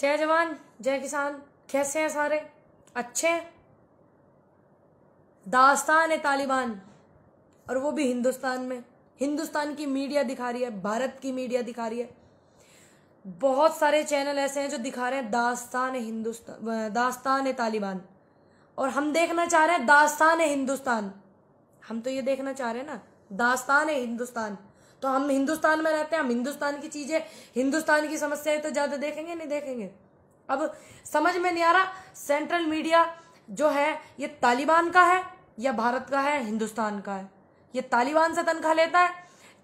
जय जवान जय किसान कैसे हैं सारे अच्छे हैं दास्तान है तालिबान और वो भी हिंदुस्तान में हिंदुस्तान की मीडिया दिखा रही है भारत की मीडिया दिखा रही है बहुत सारे चैनल ऐसे हैं जो दिखा रहे हैं दास्तान है हिंदुस्तान दास्तान है तालिबान और हम देखना चाह रहे हैं दास्तान है हिंदुस्तान हम तो ये देखना चाह रहे हैं ना दास्तान है हिंदुस्तान तो हम हिंदुस्तान में रहते हैं हम हिंदुस्तान की चीज़ें हिंदुस्तान की समस्याएं तो ज़्यादा देखेंगे नहीं देखेंगे अब समझ में नहीं आ रहा सेंट्रल मीडिया जो है ये तालिबान का है या भारत का है हिंदुस्तान का है ये तालिबान से तनख्वाह लेता है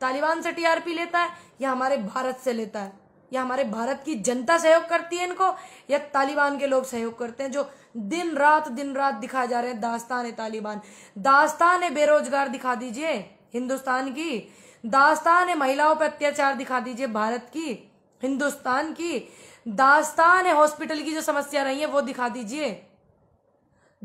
तालिबान से टीआरपी लेता है या हमारे भारत से लेता है या हमारे भारत की जनता सहयोग करती है इनको या तालिबान के लोग सहयोग करते हैं जो दिन रात दिन रात दिखा जा रहे हैं दास्तान है तालिबान दास्तान है बेरोजगार दिखा दीजिए हिंदुस्तान की दास्तान है महिलाओं पर अत्याचार दिखा दीजिए भारत की हिंदुस्तान की दास्तान है हॉस्पिटल की जो समस्या रही है वो दिखा दीजिए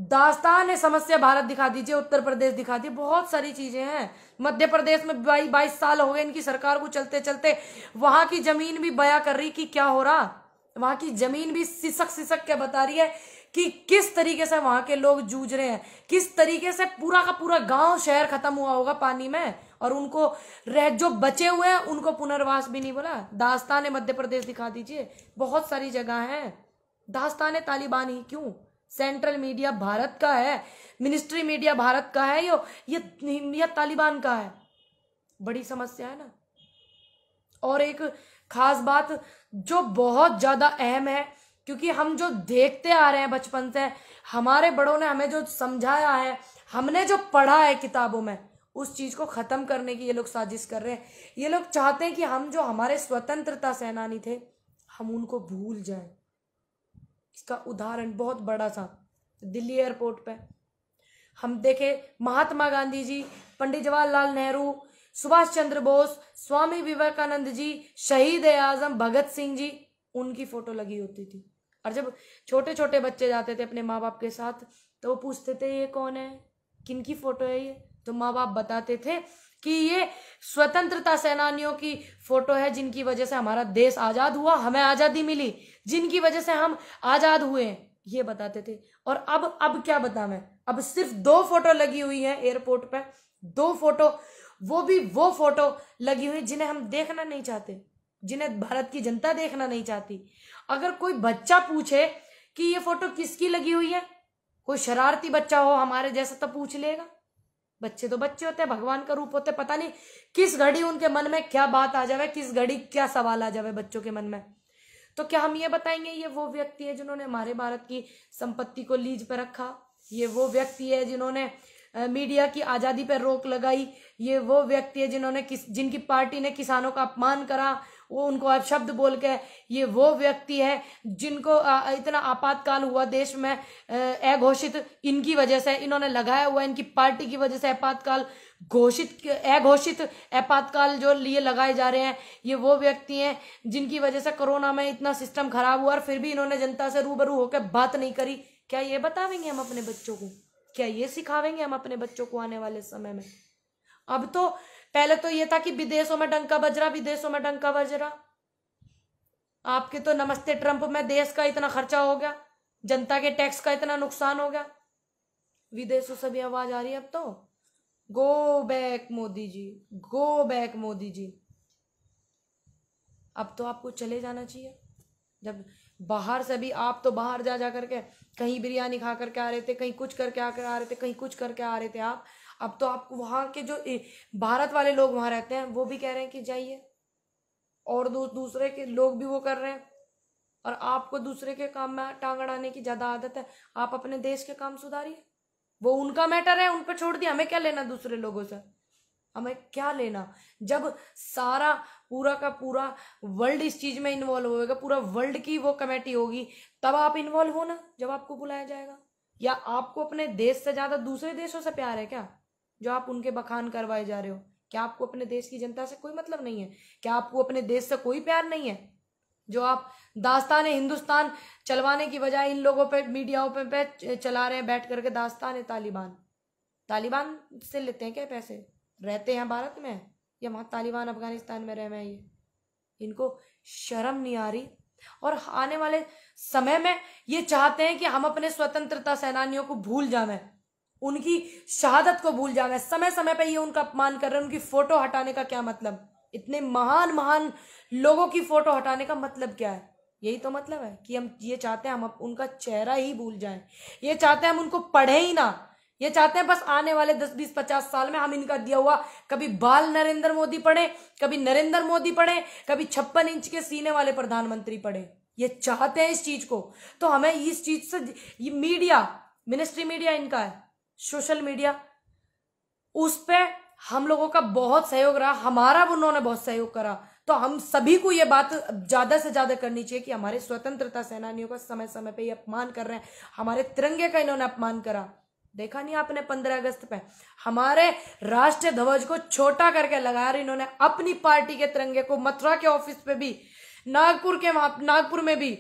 दास्तान है समस्या भारत दिखा दीजिए उत्तर प्रदेश दिखा दीजिए बहुत सारी चीजें हैं मध्य प्रदेश में बाई, बाईस साल हो गए इनकी सरकार को चलते चलते वहां की जमीन भी बया कर रही कि क्या हो रहा वहां की जमीन भी सिसक सिसक के बता रही है कि किस तरीके से वहां के लोग जूझ रहे हैं किस तरीके से पूरा का पूरा गांव शहर खत्म हुआ होगा पानी में और उनको रह जो बचे हुए हैं उनको पुनर्वास भी नहीं बोला दास्तान मध्य प्रदेश दिखा दीजिए बहुत सारी जगह है दास्तान तालिबान ही क्यों सेंट्रल मीडिया भारत का है मिनिस्ट्री मीडिया भारत का है यो ये ये तालिबान का है बड़ी समस्या है ना और एक खास बात जो बहुत ज़्यादा अहम है क्योंकि हम जो देखते आ रहे हैं बचपन से हमारे बड़ों ने हमें जो समझाया है हमने जो पढ़ा है किताबों में उस चीज़ को ख़त्म करने की ये लोग साजिश कर रहे हैं ये लोग चाहते हैं कि हम जो हमारे स्वतंत्रता सेनानी थे हम उनको भूल जाएं इसका उदाहरण बहुत बड़ा सा दिल्ली एयरपोर्ट पे हम देखे महात्मा गांधी जी पंडित जवाहरलाल नेहरू सुभाष चंद्र बोस स्वामी विवेकानंद जी शहीद आजम भगत सिंह जी उनकी फोटो लगी होती थी और जब छोटे छोटे बच्चे जाते थे अपने माँ बाप के साथ तो वो पूछते थे ये कौन है किन की फोटो है ये तो माँ बाप बताते थे कि ये स्वतंत्रता सेनानियों की फोटो है जिनकी वजह से हमारा देश आज़ाद हुआ हमें आज़ादी मिली जिनकी वजह से हम आज़ाद हुए ये बताते थे और अब अब क्या बता मैं अब सिर्फ दो फोटो लगी हुई है एयरपोर्ट पर दो फोटो वो भी वो फोटो लगी हुई जिन्हें हम देखना नहीं चाहते जिन्हें भारत की जनता देखना नहीं चाहती अगर कोई बच्चा पूछे कि ये फोटो किसकी लगी हुई है कोई शरारती बच्चा हो हमारे जैसा तो पूछ लेगा बच्चे तो बच्चे होते हैं भगवान का रूप होते हैं पता नहीं किस घड़ी उनके मन में क्या बात आ जावे किस घड़ी क्या सवाल आ जावे बच्चों के मन में तो क्या हम ये बताएंगे ये वो व्यक्ति है जिन्होंने हमारे भारत की संपत्ति को लीज पर रखा ये वो व्यक्ति है जिन्होंने मीडिया की आज़ादी पर रोक लगाई ये वो व्यक्ति है जिन्होंने किस जिनकी पार्टी ने किसानों का अपमान करा वो उनको हर शब्द बोल के ये वो व्यक्ति है जिनको इतना आपातकाल हुआ देश में अघोषित इनकी वजह से इन्होंने लगाया हुआ इनकी पार्टी की वजह से आपातकाल घोषित अघोषित आपातकाल जो लिए लगाए जा रहे हैं ये वो व्यक्ति हैं जिनकी वजह से कोरोना में इतना सिस्टम खराब हुआ और फिर भी इन्होंने जनता से रूबरू होकर बात नहीं करी क्या ये बतावेंगे हम अपने बच्चों को क्या ये सिखावेंगे हम अपने बच्चों को आने वाले समय में अब तो पहले तो यह था कि विदेशों में डंका बज रहा विदेशों में डंका बज रहा आपके तो नमस्ते ट्रंप में देश का इतना खर्चा हो गया जनता के टैक्स का इतना नुकसान हो गया विदेशों से भी आवाज आ रही है अब तो go back Modi ji go back Modi ji अब तो आपको चले जाना चाहिए जब बाहर से भी आप तो बाहर जा जा करके कहीं बिरयानी खा करके आ रहे थे कहीं कुछ करके आकर आ रहे थे कहीं कुछ करके आ रहे थे आप अब तो आप वहाँ के जो भारत वाले लोग वहाँ रहते हैं वो भी कह रहे हैं कि जाइए और दू, दूसरे के लोग भी वो कर रहे हैं और आपको दूसरे के काम में टांग अड़ाने की ज़्यादा आदत है आप अपने देश के काम सुधारिए वो उनका मैटर है उन पर छोड़ दिया हमें क्या लेना दूसरे लोगों से हमें क्या लेना जब सारा पूरा का पूरा वर्ल्ड इस चीज़ में इन्वॉल्व होगा पूरा वर्ल्ड की वो कमेटी होगी तब आप इन्वॉल्व होना जब आपको बुलाया जाएगा या आपको अपने देश से ज़्यादा दूसरे देशों से प्यार है क्या जो आप उनके बखान करवाए जा रहे हो क्या आपको अपने देश की जनता से कोई मतलब नहीं है क्या आपको अपने देश से कोई प्यार नहीं है जो आप दास्तान हिंदुस्तान चलवाने की बजाय इन लोगों पर मीडियाओं पर चला रहे हैं बैठ करके दास्तान है तालिबान तालिबान से लेते हैं क्या पैसे रहते हैं भारत में या वहाँ तालिबान अफगानिस्तान में रह हैं ये इनको शर्म नहीं आ रही और आने वाले समय में ये चाहते हैं कि हम अपने स्वतंत्रता सेनानियों को भूल जावें उनकी शहादत को भूल जावें समय समय पर ये उनका अपमान कर रहे हैं उनकी फोटो हटाने का क्या मतलब इतने महान महान लोगों की फोटो हटाने का मतलब क्या है यही तो मतलब है कि हम ये चाहते हैं हम उनका चेहरा ही भूल जाएं ये चाहते हैं हम उनको पढ़े ही ना ये चाहते हैं बस आने वाले दस बीस पचास साल में हम इनका दिया हुआ कभी बाल नरेंद्र मोदी पढ़े कभी नरेंद्र मोदी पढ़े कभी छप्पन इंच के सीने वाले प्रधानमंत्री पढ़े ये चाहते हैं इस चीज को तो हमें इस चीज से ये मीडिया मिनिस्ट्री मीडिया इनका है सोशल मीडिया उस पर हम लोगों का बहुत सहयोग रहा हमारा भी उन्होंने बहुत सहयोग करा तो हम सभी को यह बात ज्यादा से ज्यादा करनी चाहिए कि हमारे स्वतंत्रता सेनानियों का समय समय पे ये अपमान कर रहे हैं हमारे तिरंगे का इन्होंने अपमान करा देखा नहीं आपने पंद्रह अगस्त पे हमारे राष्ट्रीय ध्वज को छोटा करके लगाया इन्होंने अपनी पार्टी के तिरंगे को मथुरा के ऑफिस पे भी नागपुर के वहां नागपुर में भी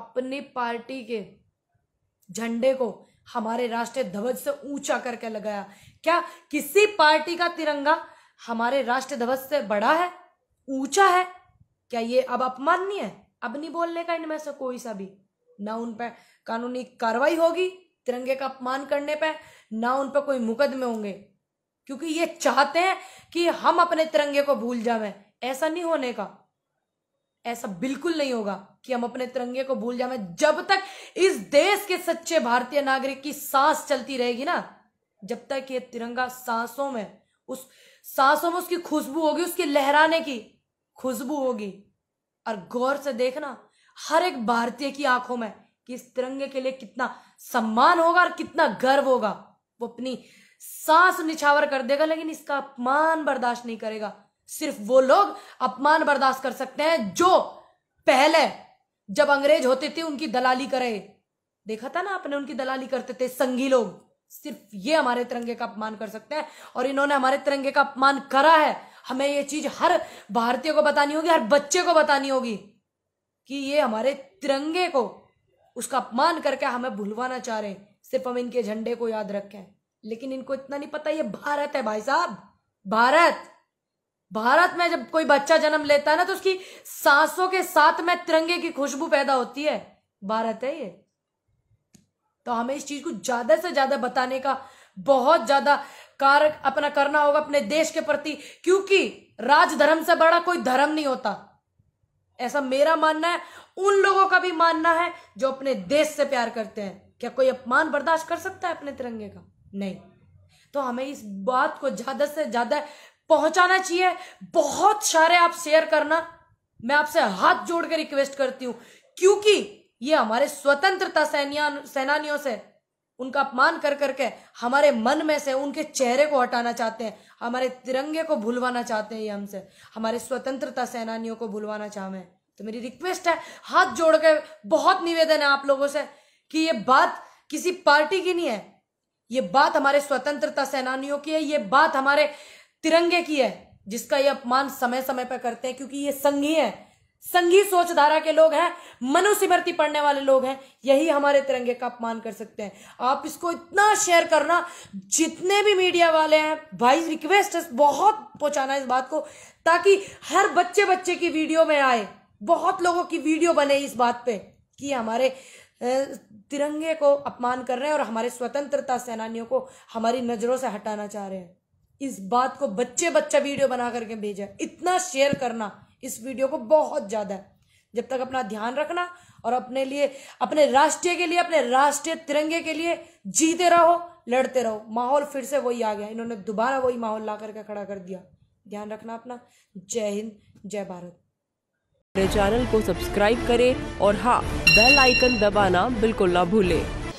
अपनी पार्टी के झंडे को हमारे राष्ट्रीय ध्वज से ऊंचा करके लगाया क्या किसी पार्टी का तिरंगा हमारे राष्ट्र ध्वज से बड़ा है ऊंचा है क्या ये अब अपमाननीय है अब नहीं बोलने का इनमें से कोई सा भी ना उन पर कानूनी कार्रवाई होगी तिरंगे का अपमान करने पे ना उन पर कोई मुकदमे होंगे क्योंकि ये चाहते हैं कि हम अपने तिरंगे को भूल जावे ऐसा नहीं होने का ऐसा बिल्कुल नहीं होगा कि हम अपने तिरंगे को भूल जावे जब तक इस देश के सच्चे भारतीय नागरिक की सांस चलती रहेगी ना जब तक ये तिरंगा सांसों में उस सांसों में उसकी खुशबू होगी उसके लहराने की खुशबू होगी और गौर से देखना हर एक भारतीय की आंखों में कि इस तिरंगे के लिए कितना सम्मान होगा और कितना गर्व होगा वो अपनी सांस निछावर कर देगा लेकिन इसका अपमान बर्दाश्त नहीं करेगा सिर्फ वो लोग अपमान बर्दाश्त कर सकते हैं जो पहले जब अंग्रेज होते थे उनकी दलाली करे देखा था ना आपने उनकी दलाली करते थे संघी लोग सिर्फ ये हमारे तिरंगे का अपमान कर सकते हैं और इन्होंने हमारे तिरंगे का अपमान करा है हमें ये चीज हर भारतीय को बतानी होगी हर बच्चे को बतानी होगी कि ये हमारे तिरंगे को उसका अपमान करके हमें भुलवाना चाह रहे हैं सिर्फ हम इनके झंडे को याद रखें लेकिन इनको इतना नहीं पता ये भारत है भाई साहब भारत भारत में जब कोई बच्चा जन्म लेता है ना तो उसकी सांसों के साथ में तिरंगे की खुशबू पैदा होती है भारत है ये तो हमें इस चीज को ज्यादा से ज्यादा बताने का बहुत ज्यादा कार्य अपना करना होगा अपने देश के प्रति क्योंकि राजधर्म से बड़ा कोई धर्म नहीं होता ऐसा मेरा मानना है उन लोगों का भी मानना है जो अपने देश से प्यार करते हैं क्या कोई अपमान बर्दाश्त कर सकता है अपने तिरंगे का नहीं तो हमें इस बात को ज्यादा से ज्यादा पहुंचाना चाहिए बहुत सारे आप शेयर करना मैं आपसे हाथ जोड़कर रिक्वेस्ट करती हूं क्योंकि ये हमारे स्वतंत्रता सेनानियों से उनका अपमान कर करके हमारे मन में से उनके चेहरे को हटाना चाहते हैं हमारे तिरंगे को भुलवाना चाहते हैं ये हमसे हमारे स्वतंत्रता सेनानियों को भुलवाना चाहे तो मेरी रिक्वेस्ट है हाथ जोड़ के बहुत निवेदन है आप लोगों से कि ये बात किसी पार्टी की नहीं है ये बात हमारे स्वतंत्रता सेनानियों की है ये बात हमारे तिरंगे की है जिसका ये अपमान समय समय पर करते हैं क्योंकि ये संघी है संघी सोचधारा के लोग हैं मनुस्मृति पढ़ने वाले लोग हैं यही हमारे तिरंगे का अपमान कर सकते हैं आप इसको इतना शेयर करना जितने भी मीडिया वाले हैं भाई रिक्वेस्ट बहुत पहुंचाना इस बात को ताकि हर बच्चे बच्चे की वीडियो में आए बहुत लोगों की वीडियो बने इस बात पे कि हमारे तिरंगे को अपमान कर रहे हैं और हमारे स्वतंत्रता सेनानियों को हमारी नज़रों से हटाना चाह रहे हैं इस बात को बच्चे बच्चा वीडियो बना करके भेजा इतना शेयर करना इस वीडियो को बहुत ज़्यादा है जब तक अपना ध्यान रखना और अपने लिए अपने राष्ट्रीय के लिए अपने राष्ट्रीय तिरंगे के लिए जीते रहो लड़ते रहो माहौल फिर से वही आ गया इन्होंने दोबारा वही माहौल ला करके खड़ा कर दिया ध्यान रखना अपना जय हिंद जय भारत मेरे चैनल को सब्सक्राइब करें और हाँ बेल आइकन दबाना बिल्कुल ना भूलें।